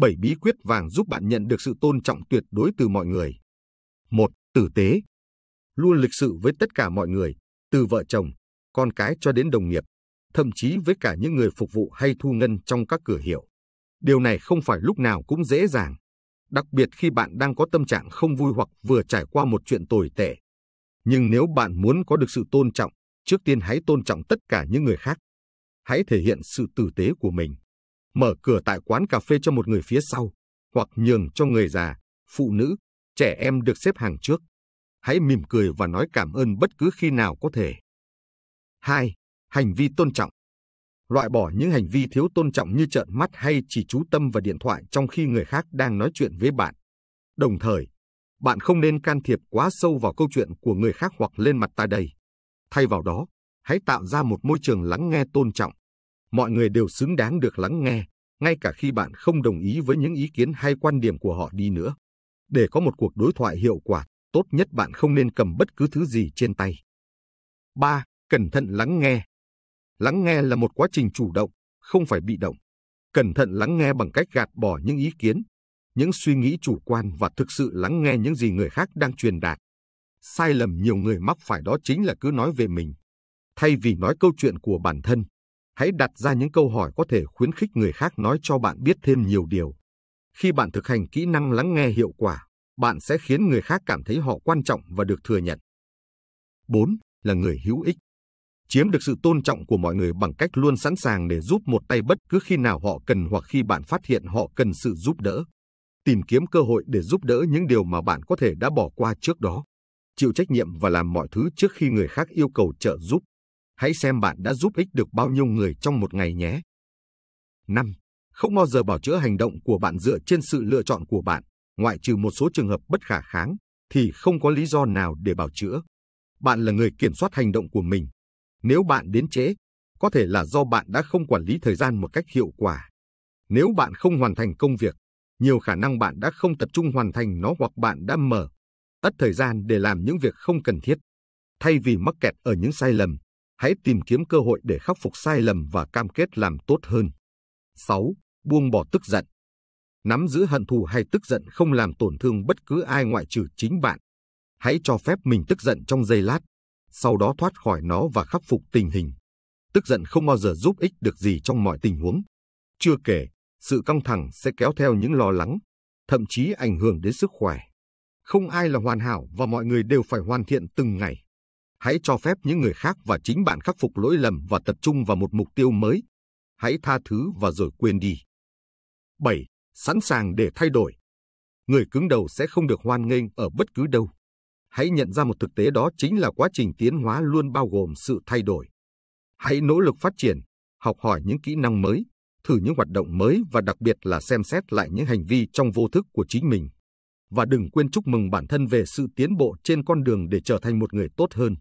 7 bí quyết vàng giúp bạn nhận được sự tôn trọng tuyệt đối từ mọi người. 1. Tử tế. Luôn lịch sự với tất cả mọi người, từ vợ chồng, con cái cho đến đồng nghiệp, thậm chí với cả những người phục vụ hay thu ngân trong các cửa hiệu. Điều này không phải lúc nào cũng dễ dàng, đặc biệt khi bạn đang có tâm trạng không vui hoặc vừa trải qua một chuyện tồi tệ. Nhưng nếu bạn muốn có được sự tôn trọng, trước tiên hãy tôn trọng tất cả những người khác. Hãy thể hiện sự tử tế của mình mở cửa tại quán cà phê cho một người phía sau, hoặc nhường cho người già, phụ nữ, trẻ em được xếp hàng trước. Hãy mỉm cười và nói cảm ơn bất cứ khi nào có thể. 2. Hành vi tôn trọng Loại bỏ những hành vi thiếu tôn trọng như trợn mắt hay chỉ chú tâm vào điện thoại trong khi người khác đang nói chuyện với bạn. Đồng thời, bạn không nên can thiệp quá sâu vào câu chuyện của người khác hoặc lên mặt ta đây. Thay vào đó, hãy tạo ra một môi trường lắng nghe tôn trọng mọi người đều xứng đáng được lắng nghe, ngay cả khi bạn không đồng ý với những ý kiến hay quan điểm của họ đi nữa. Để có một cuộc đối thoại hiệu quả, tốt nhất bạn không nên cầm bất cứ thứ gì trên tay. 3. Cẩn thận lắng nghe. Lắng nghe là một quá trình chủ động, không phải bị động. Cẩn thận lắng nghe bằng cách gạt bỏ những ý kiến, những suy nghĩ chủ quan và thực sự lắng nghe những gì người khác đang truyền đạt. Sai lầm nhiều người mắc phải đó chính là cứ nói về mình, thay vì nói câu chuyện của bản thân Hãy đặt ra những câu hỏi có thể khuyến khích người khác nói cho bạn biết thêm nhiều điều. Khi bạn thực hành kỹ năng lắng nghe hiệu quả, bạn sẽ khiến người khác cảm thấy họ quan trọng và được thừa nhận. 4. Là người hữu ích. Chiếm được sự tôn trọng của mọi người bằng cách luôn sẵn sàng để giúp một tay bất cứ khi nào họ cần hoặc khi bạn phát hiện họ cần sự giúp đỡ. Tìm kiếm cơ hội để giúp đỡ những điều mà bạn có thể đã bỏ qua trước đó. Chịu trách nhiệm và làm mọi thứ trước khi người khác yêu cầu trợ giúp. Hãy xem bạn đã giúp ích được bao nhiêu người trong một ngày nhé. 5. Không bao giờ bảo chữa hành động của bạn dựa trên sự lựa chọn của bạn, ngoại trừ một số trường hợp bất khả kháng, thì không có lý do nào để bảo chữa. Bạn là người kiểm soát hành động của mình. Nếu bạn đến trễ, có thể là do bạn đã không quản lý thời gian một cách hiệu quả. Nếu bạn không hoàn thành công việc, nhiều khả năng bạn đã không tập trung hoàn thành nó hoặc bạn đã mở, tắt thời gian để làm những việc không cần thiết. Thay vì mắc kẹt ở những sai lầm, hãy tìm kiếm cơ hội để khắc phục sai lầm và cam kết làm tốt hơn. 6. Buông bỏ tức giận. Nắm giữ hận thù hay tức giận không làm tổn thương bất cứ ai ngoại trừ chính bạn. Hãy cho phép mình tức giận trong giây lát, sau đó thoát khỏi nó và khắc phục tình hình. Tức giận không bao giờ giúp ích được gì trong mọi tình huống. Chưa kể, sự căng thẳng sẽ kéo theo những lo lắng, thậm chí ảnh hưởng đến sức khỏe. Không ai là hoàn hảo và mọi người đều phải hoàn thiện từng ngày. Hãy cho phép những người khác và chính bạn khắc phục lỗi lầm và tập trung vào một mục tiêu mới. Hãy tha thứ và rồi quên đi. 7. Sẵn sàng để thay đổi. Người cứng đầu sẽ không được hoan nghênh ở bất cứ đâu. Hãy nhận ra một thực tế đó chính là quá trình tiến hóa luôn bao gồm sự thay đổi. Hãy nỗ lực phát triển, học hỏi những kỹ năng mới, thử những hoạt động mới và đặc biệt là xem xét lại những hành vi trong vô thức của chính mình. Và đừng quên chúc mừng bản thân về sự tiến bộ trên con đường để trở thành một người tốt hơn.